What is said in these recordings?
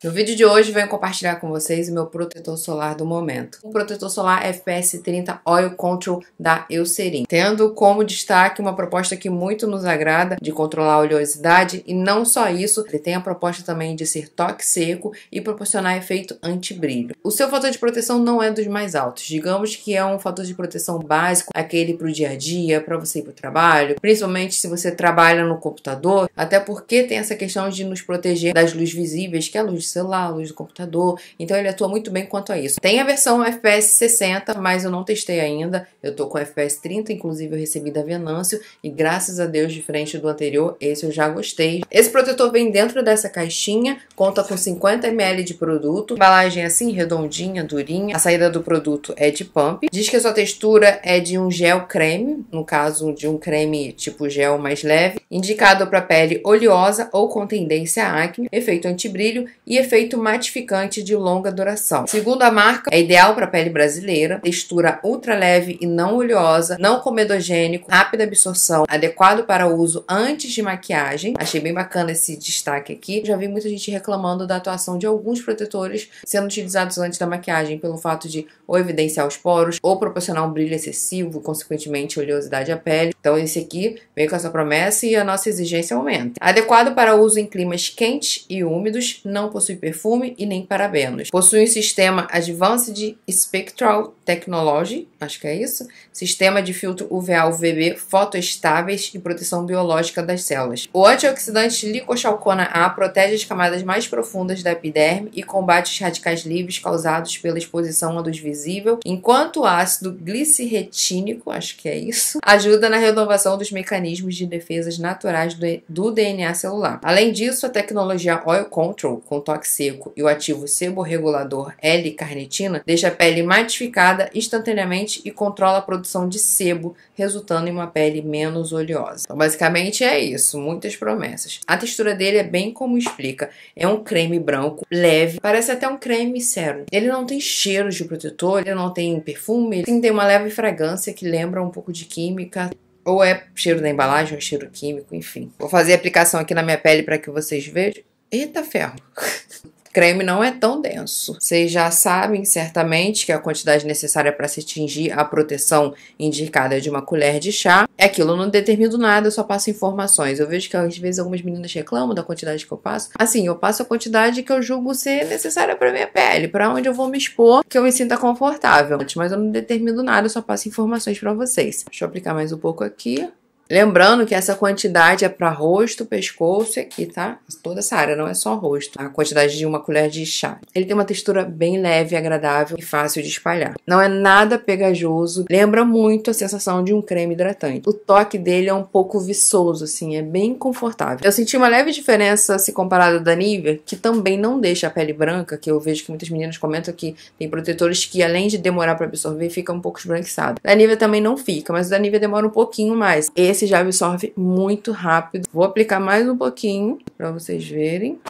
No vídeo de hoje venho compartilhar com vocês o meu protetor solar do momento. O protetor solar é FPS 30 Oil Control da Eucerin, tendo como destaque uma proposta que muito nos agrada de controlar a oleosidade e não só isso, ele tem a proposta também de ser toque seco e proporcionar efeito anti-brilho. O seu fator de proteção não é dos mais altos, digamos que é um fator de proteção básico, aquele para o dia a dia, para você ir para o trabalho, principalmente se você trabalha no computador, até porque tem essa questão de nos proteger das luzes visíveis, que é a luz celular, luz do computador. Então ele atua muito bem quanto a isso. Tem a versão FPS 60, mas eu não testei ainda. Eu tô com FPS 30, inclusive eu recebi da Venâncio. E graças a Deus, diferente do anterior, esse eu já gostei. Esse protetor vem dentro dessa caixinha, conta com 50ml de produto. A embalagem é assim, redondinha, durinha. A saída do produto é de pump. Diz que a sua textura é de um gel creme, no caso de um creme tipo gel mais leve. Indicado para pele oleosa ou com tendência a acne, efeito antibrilho e efeito matificante de longa duração. Segundo a marca, é ideal para a pele brasileira, textura ultra leve e não oleosa, não comedogênico, rápida absorção, adequado para uso antes de maquiagem. Achei bem bacana esse destaque aqui. Já vi muita gente reclamando da atuação de alguns protetores sendo utilizados antes da maquiagem pelo fato de ou evidenciar os poros ou proporcionar um brilho excessivo, consequentemente oleosidade à pele. Então esse aqui veio com essa promessa e a nossa exigência aumenta. Adequado para uso em climas quentes e úmidos, não possui possui perfume e nem parabenos. Possui um sistema Advanced Spectral Technology, acho que é isso, sistema de filtro UVA-UVB fotoestáveis e proteção biológica das células. O antioxidante licochalcona A protege as camadas mais profundas da epiderme e combate os radicais livres causados pela exposição à luz visível, enquanto o ácido glicirretínico, acho que é isso, ajuda na renovação dos mecanismos de defesas naturais do DNA celular. Além disso, a tecnologia Oil Control, com toque seco e o ativo seborregulador L-carnitina, deixa a pele matificada instantaneamente e controla a produção de sebo, resultando em uma pele menos oleosa. Então, basicamente é isso, muitas promessas. A textura dele é bem como explica, é um creme branco leve, parece até um creme sérum. Ele não tem cheiro de protetor, ele não tem perfume, ele tem uma leve fragrância que lembra um pouco de química, ou é cheiro da embalagem, ou é cheiro químico, enfim. Vou fazer a aplicação aqui na minha pele para que vocês vejam. Eita ferro! creme não é tão denso. Vocês já sabem, certamente, que a quantidade necessária para se atingir a proteção indicada de uma colher de chá. É aquilo, eu não determino nada, eu só passo informações. Eu vejo que às vezes algumas meninas reclamam da quantidade que eu passo. Assim, eu passo a quantidade que eu julgo ser necessária para minha pele, para onde eu vou me expor, que eu me sinta confortável. Mas eu não determino nada, eu só passo informações para vocês. Deixa eu aplicar mais um pouco aqui. Lembrando que essa quantidade é para rosto, pescoço e aqui, tá? Toda essa área, não é só rosto. A quantidade de uma colher de chá. Ele tem uma textura bem leve, agradável e fácil de espalhar. Não é nada pegajoso, lembra muito a sensação de um creme hidratante. O toque dele é um pouco viçoso, assim, é bem confortável. Eu senti uma leve diferença se comparado da Nivea, que também não deixa a pele branca, que eu vejo que muitas meninas comentam que tem protetores que além de demorar para absorver, fica um pouco esbranquiçado. Da Nivea também não fica, mas o da Nivea demora um pouquinho mais. Esse já absorve muito rápido. Vou aplicar mais um pouquinho para vocês verem.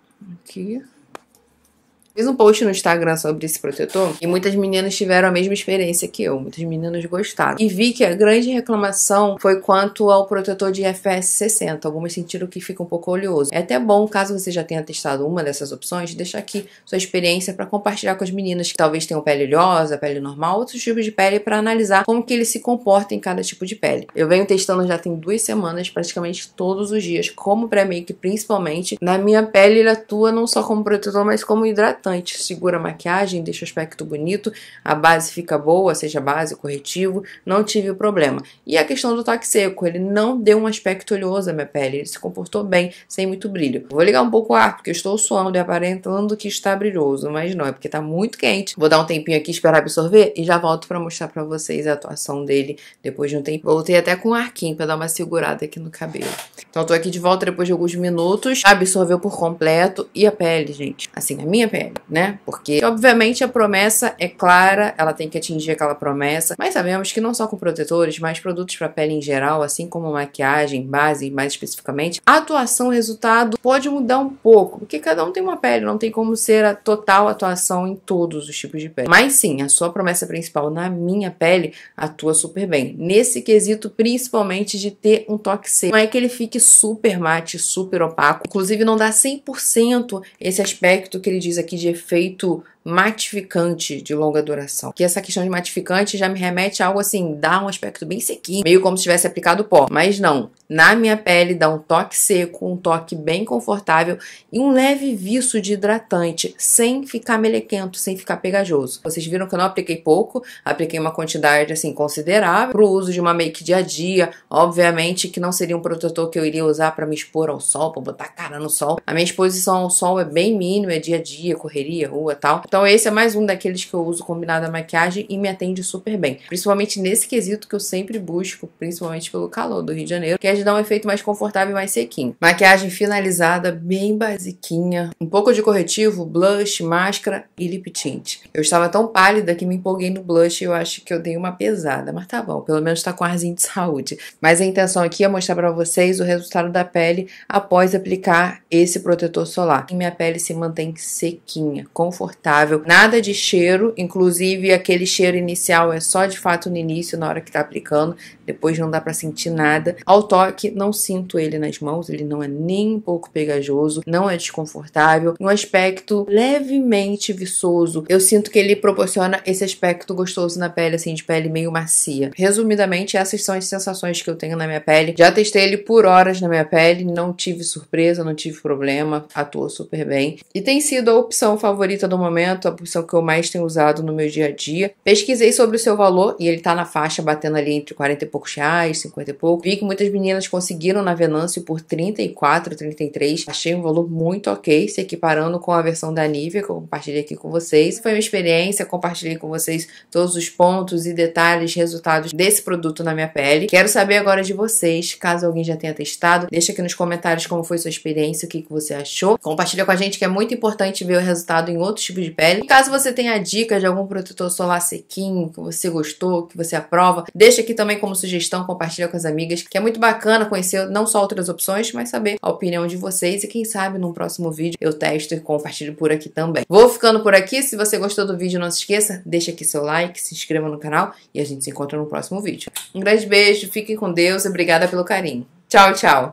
Aqui. Fiz um post no Instagram sobre esse protetor e muitas meninas tiveram a mesma experiência que eu. Muitas meninas gostaram. E vi que a grande reclamação foi quanto ao protetor de FS60. Algumas sentiram que fica um pouco oleoso. É até bom, caso você já tenha testado uma dessas opções, deixar aqui sua experiência para compartilhar com as meninas que talvez tenham pele oleosa, pele normal, outros tipos de pele para analisar como que ele se comporta em cada tipo de pele. Eu venho testando já tem duas semanas, praticamente todos os dias, como pré-make principalmente. Na minha pele ele atua não só como protetor, mas como hidratante bastante. Segura a maquiagem, deixa o aspecto bonito, a base fica boa, seja base, corretivo, não tive problema. E a questão do toque seco, ele não deu um aspecto oleoso à minha pele, ele se comportou bem, sem muito brilho. Vou ligar um pouco o ar, porque eu estou suando e aparentando que está brilhoso, mas não, é porque está muito quente. Vou dar um tempinho aqui, esperar absorver e já volto para mostrar para vocês a atuação dele depois de um tempo. Voltei até com o arquinho para dar uma segurada aqui no cabelo. Então tô é aqui de volta depois de alguns minutos, absorveu por completo e a pele, gente. Assim, a minha pele, né? Porque obviamente a promessa é clara, ela tem que atingir aquela promessa, mas sabemos que não só com protetores, mas produtos para pele em geral, assim como maquiagem, base, mais especificamente, a atuação, resultado pode mudar um pouco, porque cada um tem uma pele, não tem como ser a total atuação em todos os tipos de pele. Mas sim, a sua promessa principal na minha pele atua super bem. Nesse quesito, principalmente de ter um toque seco. Não é que ele fique super mate, super opaco. Inclusive não dá 100% esse aspecto que ele diz aqui de efeito matificante de longa duração. Que essa questão de matificante já me remete a algo assim, dá um aspecto bem sequinho, meio como se tivesse aplicado pó. Mas não, na minha pele dá um toque seco, um toque bem confortável e um leve viço de hidratante, sem ficar melequento, sem ficar pegajoso. Vocês viram que eu não apliquei pouco, apliquei uma quantidade assim considerável para o uso de uma make dia a dia. Obviamente que não seria um protetor que eu iria usar para me expor ao sol, para botar a cara no sol. A minha exposição ao sol é bem mínima, é dia a dia, correria, rua, tal. Então então esse é mais um daqueles que eu uso combinado à maquiagem e me atende super bem. Principalmente nesse quesito que eu sempre busco, principalmente pelo calor do Rio de Janeiro, que é de dar um efeito mais confortável e mais sequinho. Maquiagem finalizada, bem basiquinha, um pouco de corretivo, blush, máscara e lip tint. Eu estava tão pálida que me empolguei no blush e eu acho que eu dei uma pesada, mas tá bom, pelo menos tá com arzinho de saúde. Mas a intenção aqui é mostrar para vocês o resultado da pele após aplicar esse protetor solar. E minha pele se mantém sequinha, confortável nada de cheiro, inclusive aquele cheiro inicial é só de fato no início, na hora que tá aplicando, depois não dá para sentir nada. Ao toque, não sinto ele nas mãos, ele não é nem um pouco pegajoso, não é desconfortável, um aspecto levemente viçoso. Eu sinto que ele proporciona esse aspecto gostoso na pele, assim, de pele meio macia. Resumidamente, essas são as sensações que eu tenho na minha pele. Já testei ele por horas na minha pele, não tive surpresa, não tive problema, atuou super bem. E tem sido a opção favorita do momento a opção que eu mais tenho usado no meu dia a dia. Pesquisei sobre o seu valor e ele tá na faixa batendo ali entre 40 e poucos reais, 50 e pouco. Vi que muitas meninas conseguiram na Venâncio por 34, 33. Achei um valor muito ok, se equiparando com a versão da Nivea que eu compartilhei aqui com vocês. Foi uma experiência, compartilhei com vocês todos os pontos e detalhes, resultados desse produto na minha pele. Quero saber agora de vocês, caso alguém já tenha testado, deixa aqui nos comentários como foi sua experiência, o que, que você achou. Compartilha com a gente que é muito importante ver o resultado em outros tipos de pele. E caso você tenha dicas de algum protetor solar sequinho que você gostou, que você aprova, deixa aqui também como sugestão, compartilha com as amigas, que é muito bacana conhecer não só outras opções, mas saber a opinião de vocês e quem sabe num próximo vídeo eu testo e compartilho por aqui também. Vou ficando por aqui, se você gostou do vídeo não se esqueça, deixa aqui seu like, se inscreva no canal e a gente se encontra no próximo vídeo. Um grande beijo, fiquem com Deus e obrigada pelo carinho. Tchau, tchau!